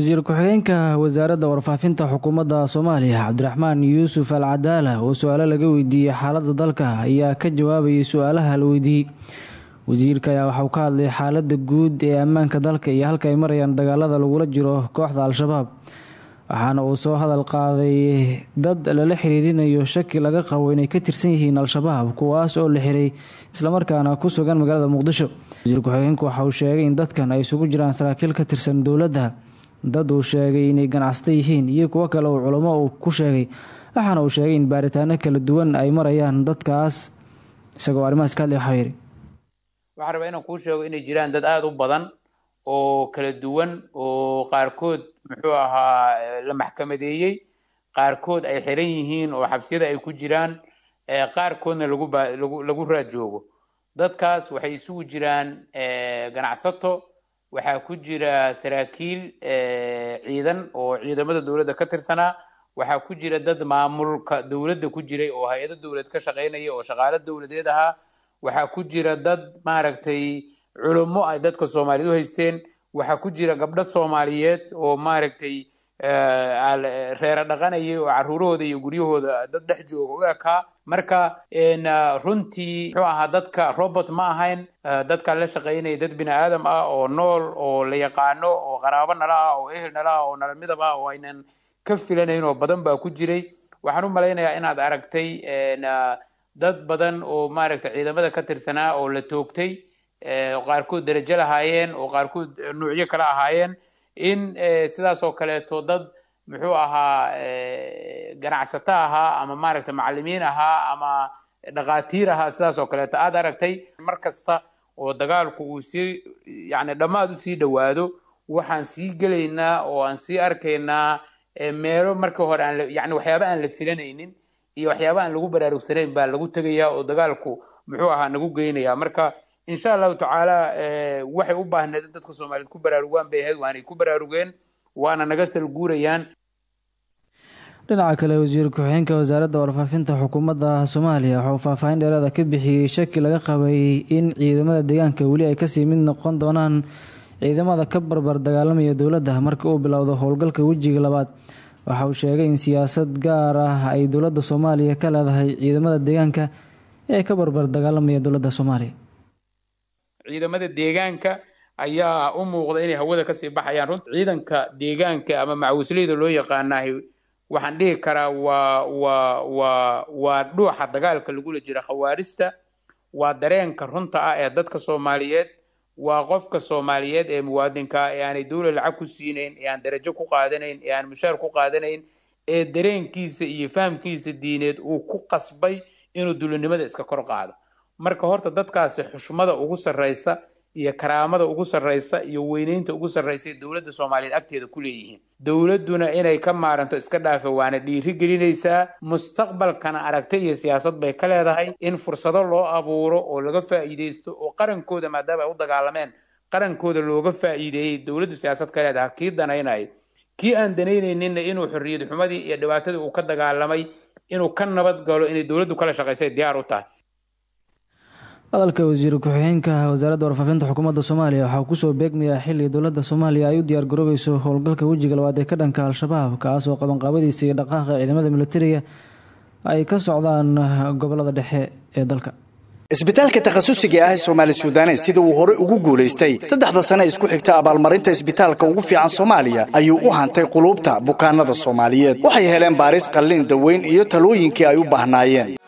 wasiir ku-xigeenka wasaaradda warfaafinta xukuumadda soomaaliya cabdiraxmaan yuusuf al cadaala oo su-aalo laga weydiiyey xaaladda dalka ayaa ka jawaabayay su-aalaha la weydiiyey wasiirka ayaa waxauu ka hadlay xaaladda guud ee ammaanka dalka iyo halka ay marayaan dagaalada lagula jiro kooxda al-shabaab waxaana uu soo hadal qaaday dad lala xiriirinayo shaki laga qabo inay ka tirsan yihiin al-shabaab kuwaas oo la xiray islamarkaana ku sugan magaalada muqdisho wasiir ku-xigeenku waxa uu sheegay in dadkan ay isugu jiraan saraakiil ka tirsan dowladda dad uu sheegay inay ganacsato yihiin iyo kuwo kale uu culamo uu ku sheegay waxaana uu sheegay in baaritaano kala duwan ay marayaan dadkaas isagoo arrimahaas ka hadlay waxau waxaan rabaa inaan kuu sheego inay jiraan dad aada u badan oo kala duwan oo qaarkood muxuu ahaa eh, la maxkamadeeyey qaarkood ay xiran yihiin oo xabsiyada ay ku jiraan eh, qaarkoodna lagu lagu raad joogo dadkaas waxay isugu jiraan eh, ganacsato waxaa ku jira saraakiil eh, ciidan oo ciidamada dowladda ka tirsanaa waxaa ku jira dad maamulka dowladda ku jiray oo hay-ado dowlad ka shaqaynaya oo shaqaalo dowladeed ahaa waxaa ku jira dad maaragtay culummo ay dadka soomaaliyeed u haysteen waxaa ku jira gabdho soomaaliyeed oo maaragtay Eh, eh, reere dhaqanayay oo caruurahooda iyo guryahooda dad dhex jooga u ekaa marka ah, runtii muxuu ahaa dadka robot ma ahayn eh, dadka la shaqaynaya dad bini aadam ah oo nool oo la yaqaano oo qaraabo nala ah oo ehel nala ah oo nala midab ah oo aynan ka filanayn oo badan baa ku jiray waxaan u malaynayaa inaad aragtay ah, dad badan oo maaragtay ciidamada ka tirsanaa oo la toogtay qaarkood darajo lahaayeen oo qaarkood nuucyo kale ahaayeen in eh, sidaasoo kaleeto dad muxuu ahaa eh, ganacsato ahaa ama maaragta macalimiin ahaa ama dhaqaatiir ahaa sidaasoo kaleeto aada aragtay mar kasta oo dagaalku uu sii yani dhammaad usii dhowaado waxaan sii gelaynaa oo aan sii arkaynaa eh, meelo marka hore aan yani waxyaaba aan la filanaynin iyo waxyaaba aan lagu baraarugsanayn baa lagu tegayaa oo dagaalku muxuu ahaa nagu geynaya marka insha allahu tacaala eh, waxay u baahneed in dadka soomaaliyed ku baraarugaan bay ahayd waanay ku baraarugeen waana naga sal guurayaan dhinaca kale wasiir ku-xigeenka wasaaradda warfaafinta xukuumadda soomaaliya waxauu faahfaahin dheeraada ah ka bixiyey shaki laga qabay in ciidamada deegaanka weli ay kasii mid noqon doonaan ciidamada ka barbar dagaalamaya dowladda marka uu bilowdo howlgalka wejiga labaad waxa uu sheegay in siyaasad gaar ah ay dowladda soomaaliya ka leedahay ciidamada deegaanka ee ka barbar dagaalamaya dowladda soomaaliya ciidamada deegaanka ayaa u muuqda inay hawada kasii baxayaan runta ciidanka deegaanka ama macawisleyda loo yaqaanaahi waxaan dhihi karaa waa waa waa waa dhuuxa dagaalka lagula jira khawaarista waa dareenka runta ah ee dadka soomaaliyeed waa qofka soomaaliyeed ee muwaadinkaa ah ee aanay dowla lacag ku siinayn ee aan darajo ku qaadanayn ee aan mushaar ku qaadanayn ee dareenkiisa iyo fahamkiisa diineed uu ku qasbay inuu dulinimada iska kor qaado marka horta dadkaasi xushmada ugu sarraysa iyo karaamada ugu sarraysa iyo weynaynta ugu sarraysa dowladda soomaaliyeed agteeda ku leeyihiin dowladduna inay ka maaranto iska dhaafa waana dhiiri gelinaysaa mustaqbalkana aragti iyo siyaasad bay ka leedahay in fursado loo abuuro oo laga faa'iidaysto oo qarankooda maadaama ay u dagaalameen qarankooda looga faa'iideeyey dowladdu siyaasad ka leedahay kii danaynaya kii aan danaynayninna inuu xorriyad xumadii iyo dhibaatadii uu ka dagaalamay inuu ka nabad galo inay dowladdu kala shaqaysay diyaar u tahay hadalka wasiir ku-xigeenka wasaaradda warfaafinta xukuumadda soomaaliya waxaa kusoo beegmayaa xilli dowladda soomaaliya ay u diyaar garoobayso howlgalka wejiga labaad ee ka dhanka al-shabaab kaasoo qabanqaabadiisa iyo dhaqaaqa ciidamada militariga ay ka socdaan gobolada dhexe ee dalka isbitaalka takhasusiga ah soomaali suudanes sida uu hore ugu guulaystay saddexda sane isku xigta abaalmarinta isbitaalka ugu fiican soomaaliya ayuu u hantay quluubta bukaanada soomaaliyeed waxay heleen baaris qalin daweyn iyo talooyinkii ay u baahnaayeen